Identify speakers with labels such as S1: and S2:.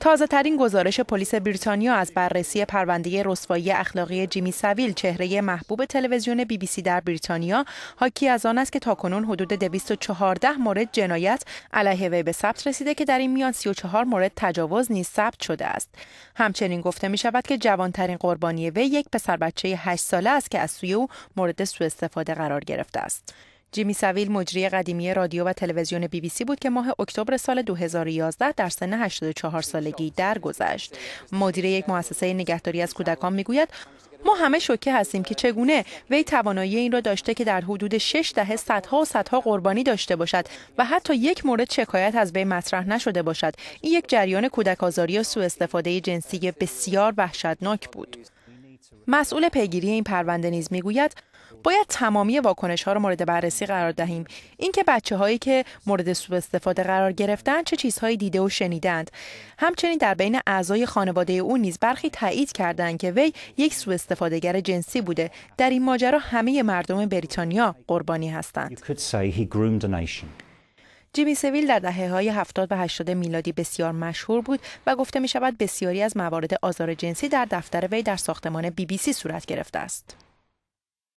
S1: تازه ترین گزارش پلیس بریتانیا از بررسی پرونده رسوایی اخلاقی جیمی سویل چهره محبوب تلویزیون بی بی سی در بریتانیا حاکی از آن است که تاکنون حدود 214 مورد جنایت علیه وی به ثبت رسیده که در این میان 34 مورد تجاوز نیز ثبت شده است همچنین گفته می شود که جوانترین قربانی وی یک پسر بچه 8 ساله است که از سوی او مورد سوء استفاده قرار گرفته است جیمی سویل مجری قدیمی رادیو و تلویزیون بی بی سی بود که ماه اکتبر سال 2011 در سن 84 سالگی درگذشت. مدیر یک مؤسسه نگهداری از کودکان میگوید ما همه شوکه هستیم که چگونه وی توانایی این را داشته که در حدود 6 دهه صدها و صدها قربانی داشته باشد و حتی یک مورد شکایت از وی مطرح نشده باشد این یک جریان کودک‌آزاری و سوء استفاده جنسی بسیار وحشتناک بود مسئول پیگیری این پرونده نیز میگوید باید تمامی واکنش ها را مورد بررسی قرار دهیم اینکه بچه هایی که مورد سوء استفاده قرار گرفتند چه چیزهایی دیده و شنیدند همچنین در بین اعضای خانواده او نیز برخی تایید کردند که وی یک سوء جنسی بوده در این ماجرا همه مردم بریتانیا قربانی هستند جیمی سویل در دهه های 70 و 80 میلادی بسیار مشهور بود و گفته می شود بسیاری از موارد آزار جنسی در دفتر وی در ساختمان بی بی سی صورت گرفته است.